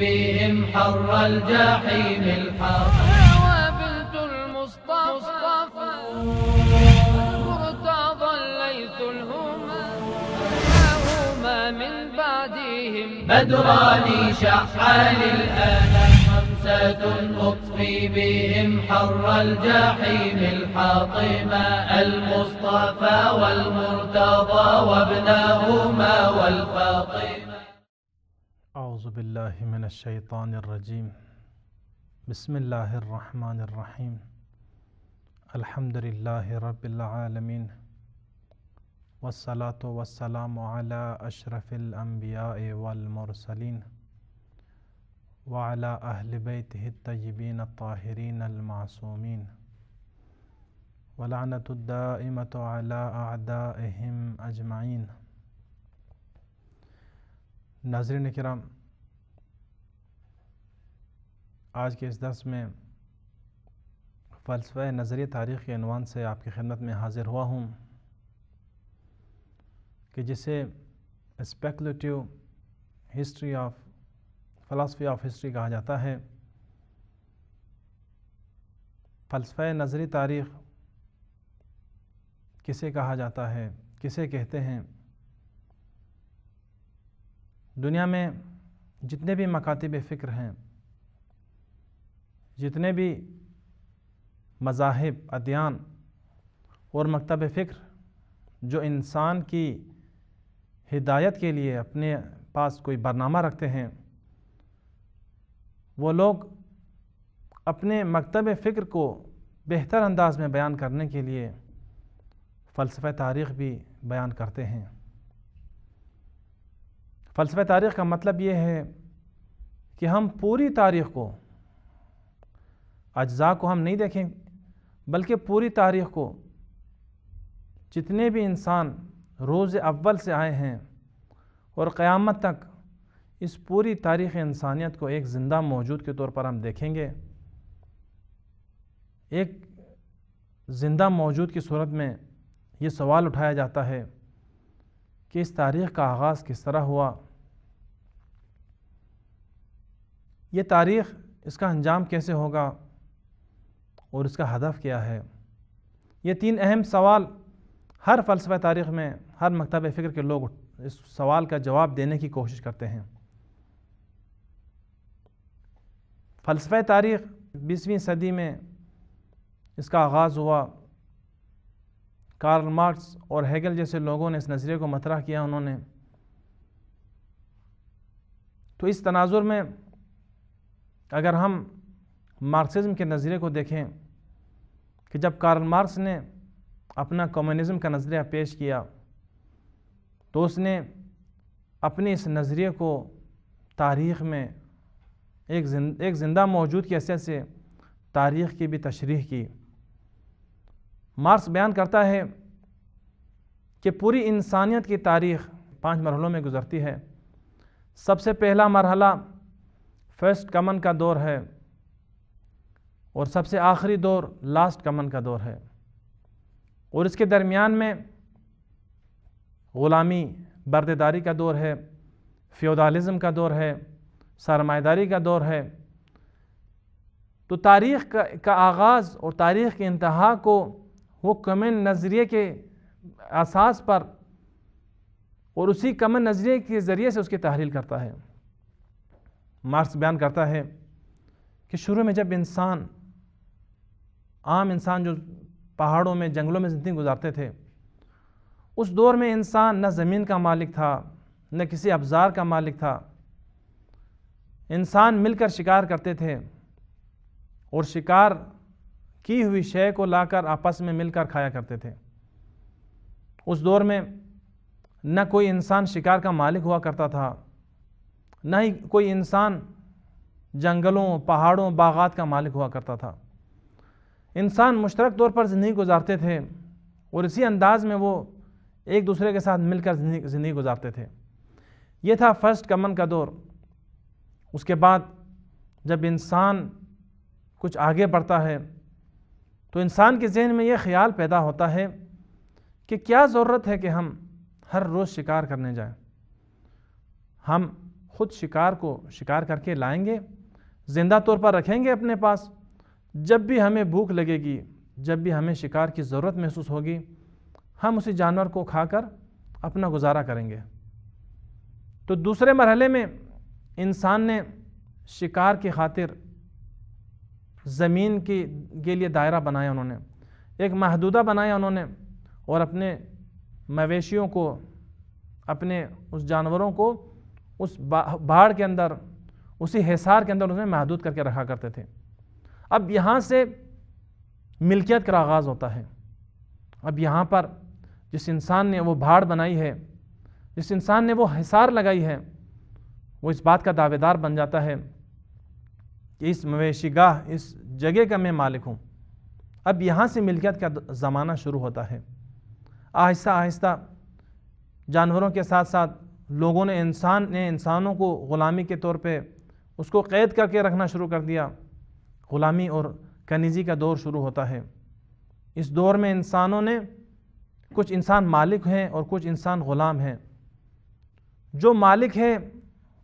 بهم حر الجحيم الحار وابلت المصطفى مرتضى ليث الهما هما من بعدهم بدراني شحال الآن خمسة أطفي بهم حر الجحيم الحاطمة المصطفى والمرتضى وابنهما والفاطمة بالله من الشيطان الرجيم بسم الله الرحمن الرحيم الحمد لله رب العالمين والصلاة والسلام على أشرف الأنبياء والمرسلين وعلى أهل بيته الطيبين الطاهرين المعصومين ولعنة الدائمة على أعدائهم أجمعين ناظرین کرام आज के इस दस में फ़लसफ़ नज़रिय तारीख़ के अनवान से आपकी खिदमत में हाज़िर हुआ हूँ कि जिसे speculative history of philosophy of history कहा जाता है फ़लसफ़ नज़री तारीख़ किसे कहा जाता है किसे कहते हैं दुनिया में जितने भी मकातब फ़िक्र हैं जितने भी मज़ाहब अद्यान और मकतब फ़िक्र जो इंसान की हिदायत के लिए अपने पास कोई बरनामा रखते हैं वो लोग अपने मकतब फ़िक्र को बेहतर अंदाज में बयान करने के लिए फ़लसफ़ तारीख़ भी बयान करते हैं फ़लसफ़ तारीख़ का मतलब ये है कि हम पूरी तारीख़ को अज्जा को हम नहीं देखेंगे बल्कि पूरी तारीख़ को जितने भी इंसान रोज़ अव्वल से आए हैं और क़यामत तक इस पूरी तारीख़ इंसानियत को एक ज़िंदा मौजूद के तौर पर हम देखेंगे एक ज़िंदा मौजूद की सूरत में ये सवाल उठाया जाता है कि इस तारीख़ का आगाज़ किस तरह हुआ ये तारीख़ इसका अंजाम कैसे होगा और उसका हदफ क्या है ये तीन अहम सवाल हर फ़लसफ़ा तारीख़ में हर मकतब फ़िक्र के लोग इस सवाल का जवाब देने की कोशिश करते हैं फ़लसफ़ा तारीख़ बीसवीं सदी में इसका आगाज़ हुआ कार्ल मार्क्स और हेगल जैसे लोगों ने इस नज़रिए को मतरा किया उन्होंने तो इस तनाजुर में अगर हम मार्क्सिज्म के नज़रिए को देखें कि जब कार्ल मार्क्स ने अपना कम्युनिज़्म का नज़रिया पेश किया तो उसने अपने इस नज़रिए को तारीख़ में एक जिन्द, एक ज़िंदा मौजूद की हैसियत से तारीख़ की भी तशरीह की मार्क्स बयान करता है कि पूरी इंसानियत की तारीख़ पांच मरहलों में गुज़रती है सबसे पहला मरहला फर्स्ट कमन का दौर है और सबसे आखिरी दौर लास्ट कमन का दौर है और इसके दरमियान में ग़ुलामी बर्देदारी का दौर है फ्योदालिज़म का दौर है सरमादारी का दौर है तो तारीख़ का, का आगाज़ और तारीख़ के इंतहा को वो कमन नज़रिए के असास पर और उसी कमन नज़रिए के ज़रिए से उसकी तहरील करता है मार्क्स बयान करता है कि शुरू में जब इंसान आम इंसान जो पहाड़ों में जंगलों में ज़िंदगी गुजारते थे उस दौर में इंसान न ज़मीन का मालिक था न किसी अफज़ार का मालिक था इंसान मिलकर शिकार करते थे और शिकार की हुई शय को लाकर आपस में मिलकर खाया करते थे उस दौर में न कोई इंसान शिकार का मालिक हुआ करता था न ही कोई इंसान जंगलों पहाड़ों बागात का मालिक हुआ करता था इंसान मुश्तरक तौर पर ज़िंदगी गुजारते थे और इसी अंदाज़ में वो एक दूसरे के साथ मिलकर ज़िंदगी गुजारते थे ये था फर्स्ट कमन का दौर उसके बाद जब इंसान कुछ आगे बढ़ता है तो इंसान के जहन में यह ख्याल पैदा होता है कि क्या ज़रूरत है कि हम हर रोज़ शिकार करने जाएं हम खुद शिकार को शिकार करके लाएंगे ज़िंदा तौर पर रखेंगे अपने पास जब भी हमें भूख लगेगी जब भी हमें शिकार की ज़रूरत महसूस होगी हम उसी जानवर को खाकर अपना गुजारा करेंगे तो दूसरे मरहले में इंसान ने शिकार की खातिर ज़मीन की के लिए दायरा बनाया उन्होंने एक महदूदा बनाया उन्होंने और अपने मवेशियों को अपने उस जानवरों को उस बाढ़ के अंदर उसी हिसार के अंदर उन्होंने महदूद करके रखा करते थे अब यहाँ से मिल्कियत का आगाज़ होता है अब यहाँ पर जिस इंसान ने वो भाड़ बनाई है जिस इंसान ने वो हिसार लगाई है वो इस बात का दावेदार बन जाता है कि इस मवेशी गाह इस जगह का मैं मालिक हूँ अब यहाँ से मिल्कियत का ज़माना शुरू होता है आहिस्ता आहिस्ता जानवरों के साथ साथ लोगों ने इंसान ने इंसानों को ग़ुलामी के तौर पे उसको क़ैद करके रखना शुरू कर दिया ग़ुलामी और कनीज़ी का दौर शुरू होता है इस दौर में इंसानों ने कुछ इंसान मालिक हैं और कुछ इंसान ग़ुलाम हैं जो मालिक है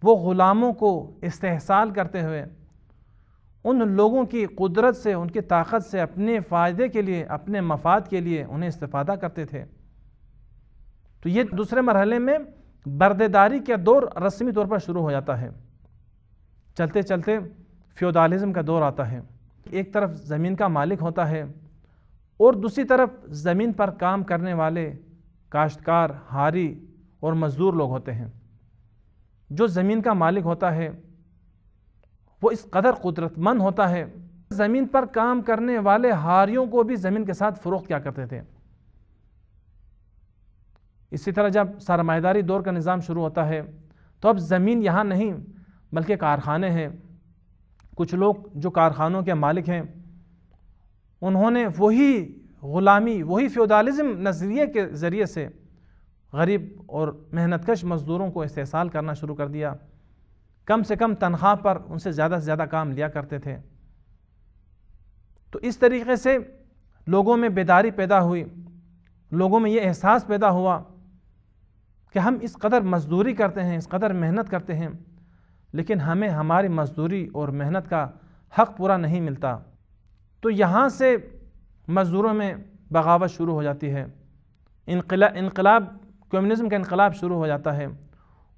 वो ग़ुलामों को इस्तेसाल करते हुए उन लोगों की कुदरत से उनकी ताकत से अपने फ़ायदे के लिए अपने मफाद के लिए उन्हें इस्ता करते थे तो ये दूसरे मरहले में बर्देदारी का दौर रस्मी तौर पर शुरू हो जाता है चलते चलते फ्योडालिज़म का दौर आता है एक तरफ ज़मीन का मालिक होता है और दूसरी तरफ ज़मीन पर काम करने वाले काश्तकार हारी और मज़दूर लोग होते हैं जो ज़मीन का मालिक होता है वो इस कदर कुदरतमंद होता है ज़मीन पर काम करने वाले हारियों को भी ज़मीन के साथ फ़रोख्त क्या करते थे इसी तरह जब सरमाएदारी दौर का निज़ाम शुरू होता है तो अब ज़मीन यहाँ नहीं बल्कि कारखाने हैं कुछ लोग जो कारखानों के मालिक हैं उन्होंने वही ग़ुलामी वही फ्योडालिज़म नज़रिए के ज़रिए से गरीब और मेहनतकश मज़दूरों को इस्तेसाल करना शुरू कर दिया कम से कम तनख्वाह पर उनसे ज़्यादा से ज़्यादा काम लिया करते थे तो इस तरीके से लोगों में बेदारी पैदा हुई लोगों में ये एहसास पैदा हुआ कि हम इस कदर मजदूरी करते हैं इस कदर मेहनत करते हैं लेकिन हमें हमारी मजदूरी और मेहनत का हक़ पूरा नहीं मिलता तो यहाँ से मज़दूरों में बगावत शुरू हो जाती है इनकला इनकलाब कम्यूनिज़म का इनकलाब शुरू हो जाता है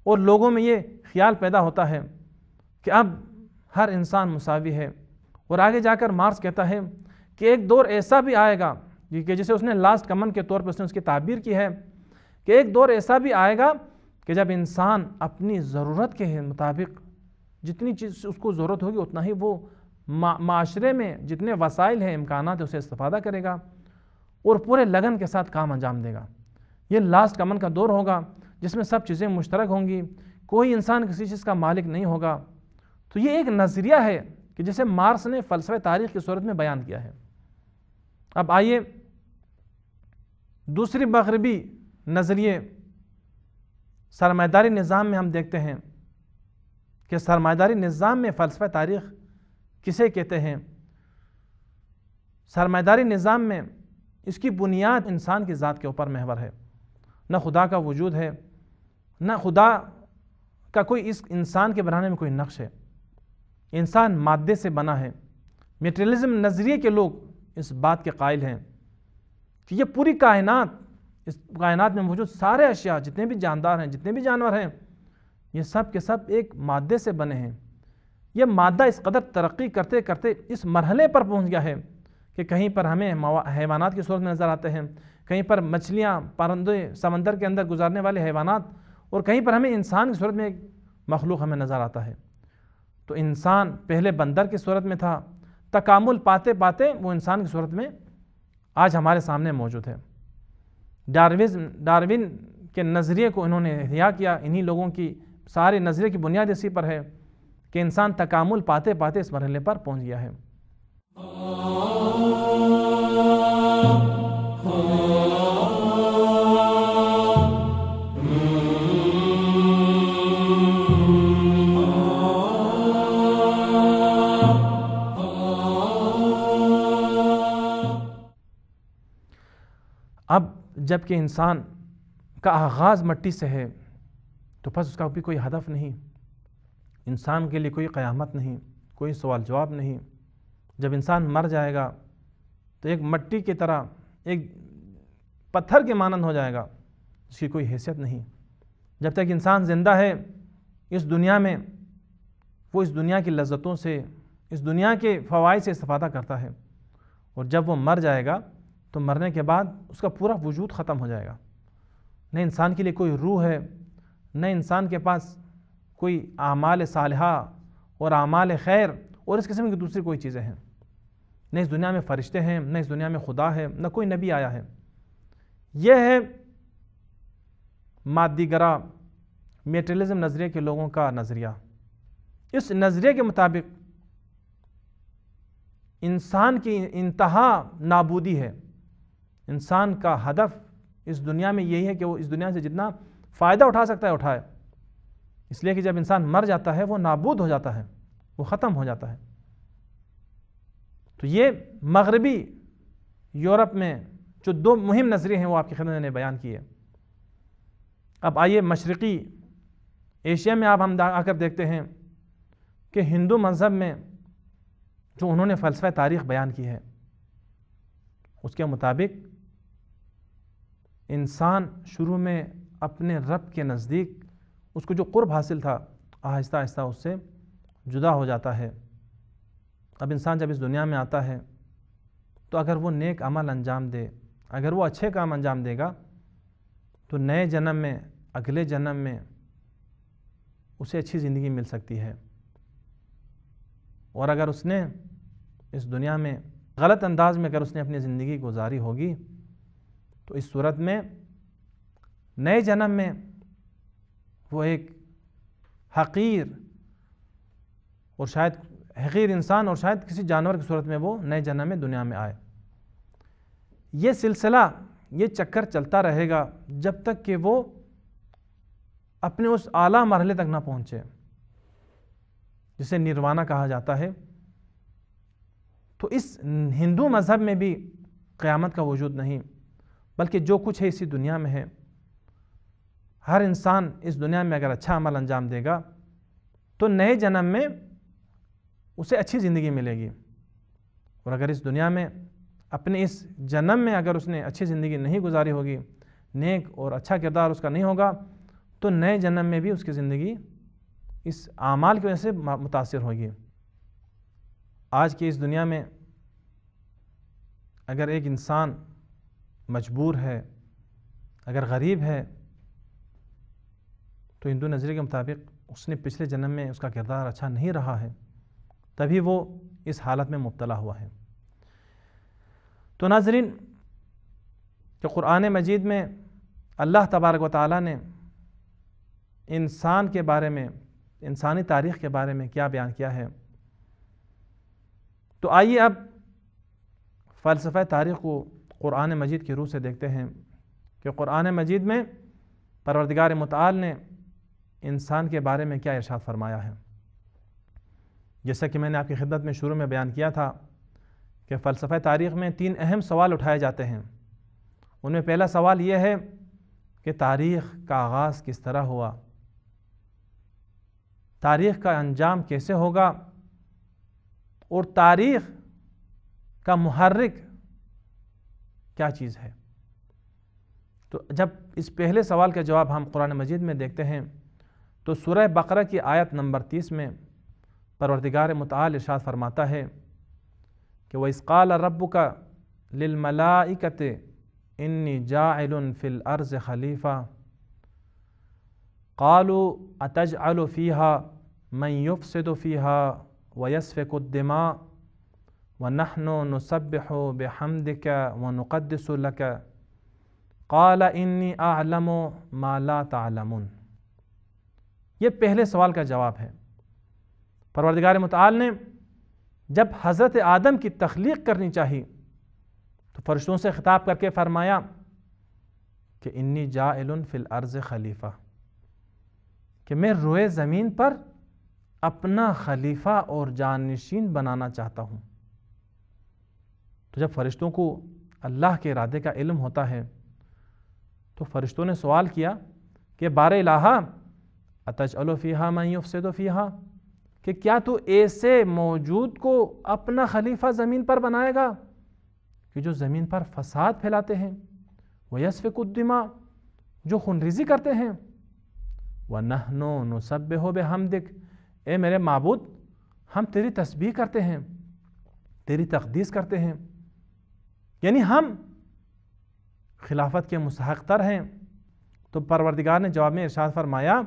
और लोगों में ये ख्याल पैदा होता है कि अब हर इंसान मुसावी है और आगे जाकर मार्स कहता है कि एक दौर ऐसा भी आएगा कि जैसे उसने लास्ट कमन के तौर पर उसने उसकी ताबीर की है कि एक दौर ऐसा भी आएगा कि जब इंसान अपनी ज़रूरत के मुताबिक जितनी चीज़ उसको ज़रूरत होगी उतना ही वो माशरे में जितने वसाइल हैं इम्कान है उसे इस्ता करेगा और पूरे लगन के साथ काम अंजाम देगा ये लास्ट कमन का दौर होगा जिसमें सब चीज़ें मुश्तरक होंगी कोई इंसान किसी चीज़ का मालिक नहीं होगा तो ये एक नज़रिया है कि जिसे मार्स ने फ़लसफ़ तारीख़ की सूरत में बयान किया है अब आइए दूसरी मगरबी नज़रिए सरमादारी निज़ाम में हम देखते हैं कि सरमादारी निज़ाम में फ़लसफ़ तारीख़ किसे कहते हैं सरमादारी निज़ाम में इसकी बुनियाद इंसान की ज़ात के ऊपर महवर है न खुदा का वजूद है न खुदा का कोई इस इंसान के बनाने में कोई नक्श है इंसान मादे से बना है मेटेलिज़म नज़रिए के लोग इस बात के कायल हैं कि ये पूरी कायनात इस कायनात में मौजूद सारे अशिया जितने भी जानदार हैं जितने भी जानवर हैं ये सब के सब एक मादे से बने हैं ये मादा इस कदर तरक्की करते करते इस मरहले पर पहुंच गया है कि कहीं पर हमें हैवानात की सूरत में नज़र आते हैं कहीं पर मछलियाँ परंदे समंदर के अंदर गुजारने वाले हैवानात और कहीं पर हमें इंसान की सूरत में एक मखलूक हमें नज़र आता है तो इंसान पहले बंदर की सूरत में था तकामुल पाते पाते वो इंसान की सूरत में आज हमारे सामने मौजूद है डार्विज्म डार्विन के नज़रिए को इन्होंने अहया किया इन्हीं लोगों की सारे नज़रिए की बुनियाद इसी पर है कि इंसान तकामुल पाते पाते इस मरहले पर पहुंच गया है जबकि इंसान का आगाज़ मट्टी से है तो बस उसका भी कोई हदफ नहीं इंसान के लिए कोई क़यामत नहीं कोई सवाल जवाब नहीं जब इंसान मर जाएगा तो एक मट्टी की तरह एक पत्थर के मानंद हो जाएगा उसकी कोई हैसियत नहीं जब तक इंसान ज़िंदा है इस दुनिया में वो इस दुनिया की लज्जतों से इस दुनिया के फ़वाद से इस्ता करता है और जब वो मर जाएगा तो मरने के बाद उसका पूरा वजूद ख़त्म हो जाएगा न इंसान के लिए कोई रूह है न इंसान के पास कोई आमाल साल और आमाल खैर और इस किस्म की दूसरी कोई चीज़ें हैं न इस दुनिया में फ़रिश्ते हैं न इस दुनिया में खुदा है न कोई नबी आया है यह है मादीगरा मेटेरियलिज़म नज़रिए के लोगों का नज़रिया इस नज़रिए के मुताबिक इंसान की इंतहा नाबूदी है इंसान का हदफ इस दुनिया में यही है कि वो इस दुनिया से जितना फ़ायदा उठा सकता है उठाए इसलिए कि जब इंसान मर जाता है वो नाबूद हो जाता है वो ख़त्म हो जाता है तो ये मगरबी यूरोप में जो दो मुहिम नज़रें हैं वो आपकी खिदमत ने बयान की है अब आइए मशरक़ी एशिया में आप हम आकर देखते हैं कि हिंदू मज़हब में जो उन्होंने फ़लसफ़ा तारीख़ बयान की है उसके मुताबिक इंसान शुरू में अपने रब के नज़दीक उसको जो कुर्ब हासिल था आहिस्ता आहिस्ता उससे जुदा हो जाता है अब इंसान जब इस दुनिया में आता है तो अगर वो नेक अमल अंजाम दे अगर वो अच्छे काम अंजाम देगा तो नए जन्म में अगले जन्म में उसे अच्छी ज़िंदगी मिल सकती है और अगर उसने इस दुनिया में गलत अंदाज में अगर उसने अपनी ज़िंदगी गुजारी होगी तो इस सूरत में नए जन्म में वो एक हकीर और शायद हकीर इंसान और शायद किसी जानवर की सूरत में वो नए जन्म में दुनिया में आए ये सिलसिला ये चक्कर चलता रहेगा जब तक कि वो अपने उस आला मरहले तक ना पहुँचे जिसे निर्वाणा कहा जाता है तो इस हिंदू मज़हब में भी क़यामत का वजूद नहीं बल्कि जो कुछ है इसी दुनिया में है हर इंसान इस दुनिया में अगर अच्छा अमल अंजाम देगा तो नए जन्म में उसे अच्छी ज़िंदगी मिलेगी और अगर इस दुनिया में अपने इस जन्म में अगर उसने अच्छी ज़िंदगी नहीं गुजारी होगी नेक और अच्छा किरदार उसका नहीं होगा तो नए जन्म में भी उसकी ज़िंदगी इस आमाल की वजह से मुतासर होगी आज की इस दुनिया में अगर एक इंसान मजबूर है अगर गरीब है तो हिंदू नज़रिए के मुताबिक उसने पिछले जन्म में उसका किरदार अच्छा नहीं रहा है तभी वो इस हालत में मुबतला हुआ है तो नाजरीन कि क़ुरान मजीद में अल्लाह तबारक व ताली ने इंसान के बारे में इंसानी तारीख़ के बारे में क्या बयान किया है तो आइए अब फ़लसफ़ा तारीख़ को क़ुरान मजीद की रूह से देखते हैं कि क़ुरान मजीद में परवरदिगार मताल ने इंसान के बारे में क्या इरशाद फरमाया है जैसा कि मैंने आपकी खिदत में शुरू में बयान किया था कि फ़लसफ़ा तारीख़ में तीन अहम सवाल उठाए जाते हैं उनमें पहला सवाल यह है कि तारीख़ का आगाज़ किस तरह हुआ तारीख़ का अंजाम कैसे होगा और तारीख़ का महरक क्या चीज़ है तो जब इस पहले सवाल का जवाब हम कुरान मजीद में देखते हैं तो सुरह बकरा की आयत नंबर तीस में परवरदिगार मताल इर्शाद फरमाता है कि वह इसकाल रब का लिलमलाकत इन्नी जाफिल अर्ज़ खलीफ़ा कालू अतज अलफ़ीहा मैं युफ़ से तो फ़ीहा वयसफ़ुद्दिमा ونحن نسبح بحمدك ونقدس لك قال इन्नी ما لا تعلمون ये पहले सवाल का जवाब है परवरदिगार मताल ने जब हज़रत आदम की तख्लीक करनी चाहिए तो फरिश्तों से ख़िताब करके फ़रमाया कि इन्नी जा फ़िल अर्ज़ खलीफ़ा कि मैं रोए ज़मीन पर अपना खलीफ़ा और जानशीन बनाना चाहता हूँ तो जब फरिश्तों को अल्लाह के इरादे का इल्म होता है तो फरिश्तों ने सवाल किया कि बार इलाहा अतज अलोफ़ीहा मयूफ़ से तो फ़ीहा कि क्या तू ऐसे मौजूद को अपना खलीफा ज़मीन पर बनाएगा कि जो ज़मीन पर फसाद फैलाते हैं वयसफ़िकुद्दिमा जो खुनरीजी करते हैं व नहनो नसब हो बे हम दिख ए मेरे मबूद हम तेरी तस्बी करते हैं तेरी तकदीस करते हैं यानी हम खिलाफत के मुस्ततर हैं तो परवरदिगार ने जवाब में इरशाद फरमाया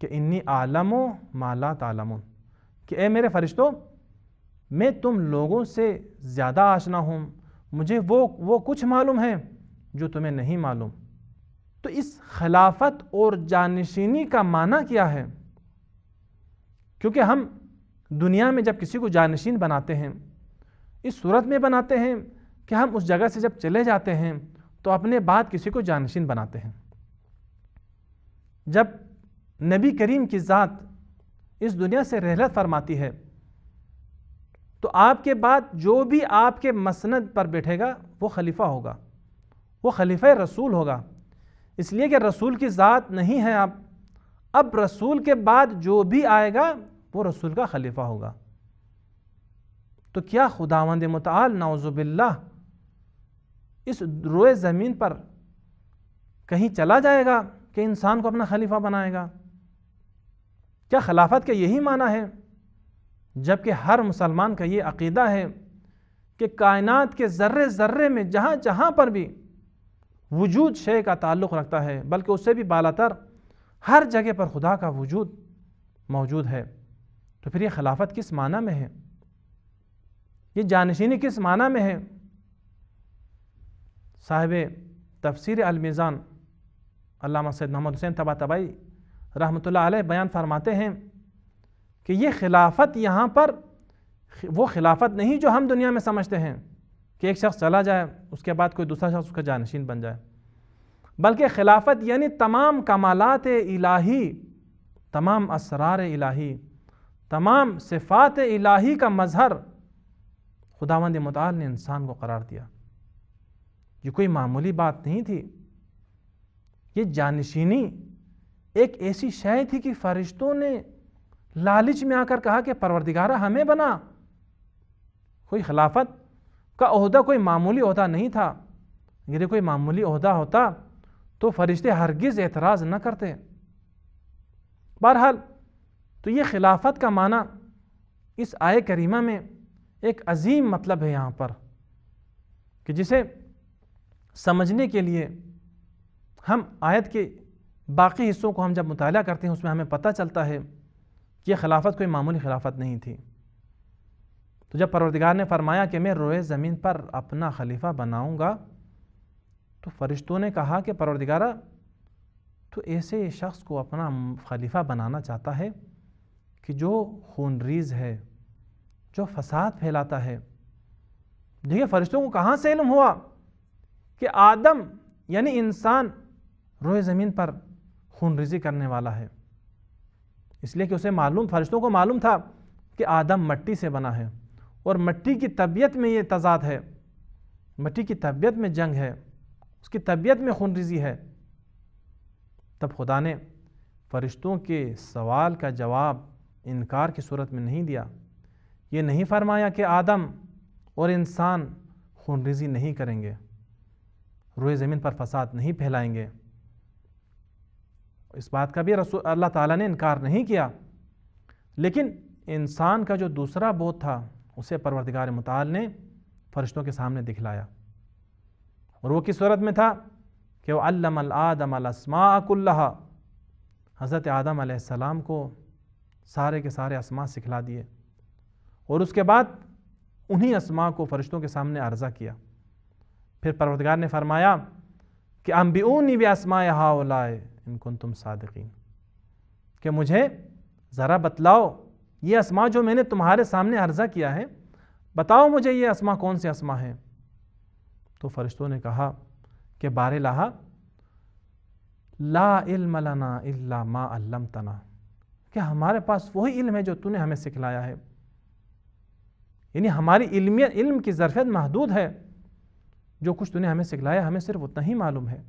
कि इन्नी आलम माला तालम कि ए मेरे फरिश्तों मैं तुम लोगों से ज़्यादा आशना हूँ मुझे वो वो कुछ मालूम है जो तुम्हें नहीं मालूम तो इस खिलाफत और जानशीनी का माना क्या है क्योंकि हम दुनिया में जब किसी को जानशीन बनाते हैं इस सूरत में बनाते हैं कि हम उस जगह से जब चले जाते हैं तो अपने बाद किसी को जानशीन बनाते हैं जब नबी करीम की ज़ात इस दुनिया से रहलत फरमाती है तो आपके बाद जो भी आपके मसंद पर बैठेगा वो खलीफा होगा वो खलीफा रसूल होगा इसलिए कि रसूल की ज़ात नहीं है आप अब रसूल के बाद जो भी आएगा वो रसूल का खलीफा होगा तो क्या खुदावंद मताल नाउज़ुबिल्ला इस रोए ज़मीन पर कहीं चला जाएगा कि इंसान को अपना खलीफा बनाएगा क्या खिलाफत का यही माना है जबकि हर मुसलमान का ये अकीदा है कि कायनात के ज़र्रे ज़र्रे में जहाँ जहाँ पर भी वजूद शे का ताल्लुक़ रखता है बल्कि उससे भी बालातर हर जगह पर खुदा का वजूद मौजूद है तो फिर ये खिलाफत किस माना में है ये जानशीनी किस माना में है साहिब तफसर अलमीज़ान अलामा सैद मोहम्मद हुसैन तबा तबाई रहमत बयान फरमाते हैं कि ये खिलाफत यहाँ पर वो खिलाफत नहीं जो हम दुनिया में समझते हैं कि एक शख्स चला जाए उसके बाद कोई दूसरा शख्स उसका जानशीन बन जाए बल्कि खिलाफत यानी तमाम कमालत इलाही तमाम असरार इलाही तमाम सिफात इलाही का मज़हर खुदावंद मताल ने इंसान को करार दिया ये कोई मामूली बात नहीं थी ये जानशीनी एक ऐसी शय थी कि फरिश्तों ने लालच में आकर कहा कि परवरदिगारा हमें बना कोई खिलाफत का अहदा कोई मामूली अहदा नहीं था यदि कोई मामूली अहदा होता तो फरिश्ते हरगिज़ एतराज़ न करते बहरहाल तो ये खिलाफत का माना इस आय करीमा में एक अजीम मतलब है यहाँ पर कि जिसे समझने के लिए हम आयत के बाकी हिस्सों को हम जब मुताल करते हैं उसमें हमें पता चलता है कि यह खिलाफत कोई मामूली खिलाफत नहीं थी तो जब परवरदिगार ने फरमाया कि मैं रोए ज़मीन पर अपना खलीफा बनाऊंगा तो फरिश्तों ने कहा कि परवरदिगारा तो ऐसे शख्स को अपना खलीफा बनाना चाहता है कि जो खूनरीज है जो फसाद फैलाता है देखिए फरिश्तों को कहाँ से इल्म हुआ कि आदम यानी इंसान रोए ज़मीन पर खून रिजी करने वाला है इसलिए कि उसे मालूम फरिश्तों को मालूम था कि आदम मट्टी से बना है और मट्टी की तबीयत में ये तजाद है मट्टी की तबीयत में जंग है उसकी तबीयत में खून रिजी है तब खुदा ने फरिश्तों के सवाल का जवाब इनकार की सूरत में नहीं दिया ये नहीं फरमाया कि आदम और इंसान खून रिजी नहीं करेंगे रोए ज़मीन पर फसाद नहीं फैलाएंगे इस बात का भी रसूल अल्लाह ताला ने इनकार नहीं किया लेकिन इंसान का जो दूसरा बोध था उसे परवरदिगार मताल ने फरिश्तों के सामने दिखलाया और वो किस सूरत में था कि वह अल्लम आदम हज़रत आदम आसमाम को सारे के सारे असमा सिखला दिए और उसके बाद उन्हीं असमा को फरिश्तों के सामने अर्ज़ा किया फिर परवदगार ने फरमाया कि अम्बिऊनी भी आसमाए लाए इनको तुम सादकिन कि मुझे ज़रा बतलाओ ये आसमां जो मैंने तुम्हारे सामने अर्ज़ा किया है बताओ मुझे ये आसमां कौन से आसमां हैं तो फरिश्तों ने कहा कि बार लाहा ला लाना ला मा तना कि हमारे पास वही इल्म है जो तूने हमें सिखलाया है यानी हमारी इल्मियत इल्म की ज़रफियत महदूद है जो कुछ तूने हमें सिखलाया हमें सिर्फ उतना ही मालूम है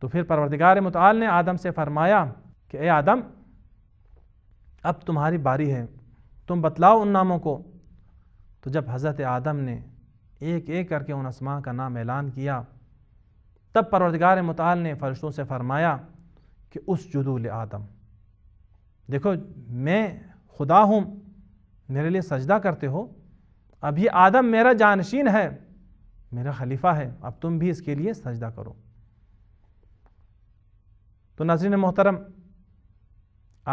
तो फिर परवरदिगार मताल ने आदम से फरमाया कि ए आदम अब तुम्हारी बारी है तुम बतलाओ उन नामों को तो जब हज़रत आदम ने एक एक करके उन आसमां का नाम ऐलान किया तब परवरदिगार मताल ने फरिश्तों से फरमाया कि उस जुदूल आदम देखो मैं खुदा हूँ मेरे लिए सजदा करते हो अब ये आदम मेरा जानशीन है मेरा खलीफा है अब तुम भी इसके लिए सजदा करो तो नाजरन मोहतरम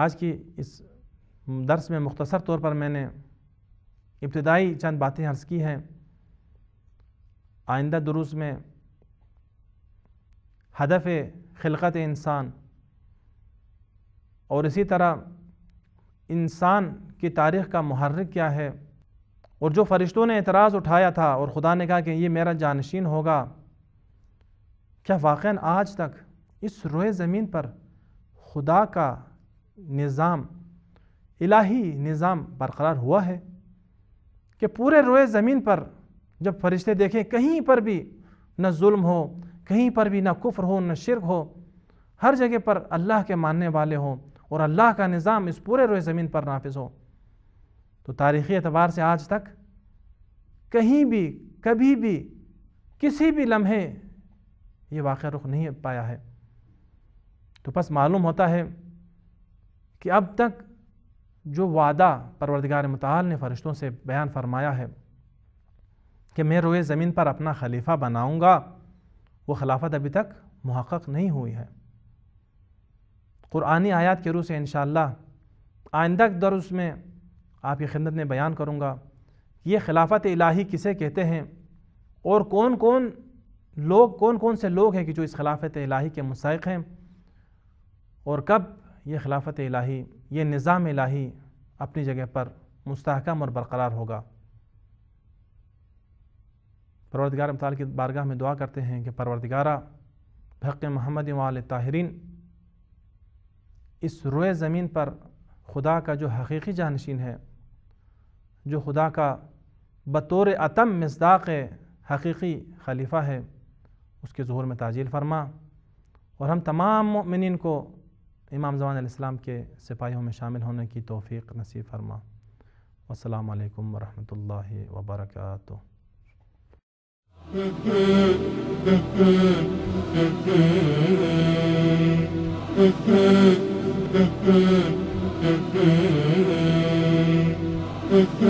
आज की इस दर्स में मुख्तसर तौर पर मैंने इब्तदाई चंद बातें हर्ज की हैं आइंदा दुरुस में हदफ खिलकत इंसान और इसी तरह इंसान की तारीख़ का महर्रक क्या है और जो फ़रिश्तों ने एतराज़ उठाया था और ख़ुदा ने कहा कि ये मेरा जानशीन होगा क्या वाक़ आज तक इस रोए ज़मीन पर खुदा का निज़ाम इलाही निज़ाम बरकरार हुआ है कि पूरे रोए ज़मीन पर जब फरिश्ते देखें कहीं पर भी न जुल्म हो कहीं पर भी ना कुफ्र हो न शिरक हो हर जगह पर अल्लाह के मानने वाले हों और अल्लाह का निज़ाम इस पूरे रोए ज़मीन पर नाफिज हो तो तारीख़ी एतबार से आज तक कहीं भी कभी भी किसी भी लम्हे ये वाक़ रुख नहीं पाया है तो बस मालूम होता है कि अब तक जो वादा परवरदिगार मताल ने फरिश्तों से बयान फरमाया है कि मैं रोए ज़मीन पर अपना खलीफा बनाऊंगा वो खिलाफत अभी तक महक़ नहीं हुई है क़ुरानी आयात के रू से इन आइंदा दरुस में आपकी खिदत में बयान करूँगा ये खिलाफत इलाही किसे कहते हैं और कौन कौन लोग कौन कौन से लोग हैं कि जो इस खिलाफत इलाही के मुसैक़ हैं और कब ये खिलाफत इलाही ये निज़ाम इलाही अपनी जगह पर मुस्तकम और बरकरार होगा परवरदगार मताल की बारगाह में दुआ करते हैं कि परवरदगारा भक् महमद वाल ताहरीन इस रोए ज़मीन पर खुदा का जो हकीकी जानशीन है जो खुदा का बतौर अतम मजदाक हकीकी खलीफ़ा है उसके जोर में ताजील फरमा और हम तमाम मिन को इमाम जवान के सिपाहियों में शामिल होने की तोफ़ी नसीब फरमा वालकम वरहमल वबरक Mm-hmm.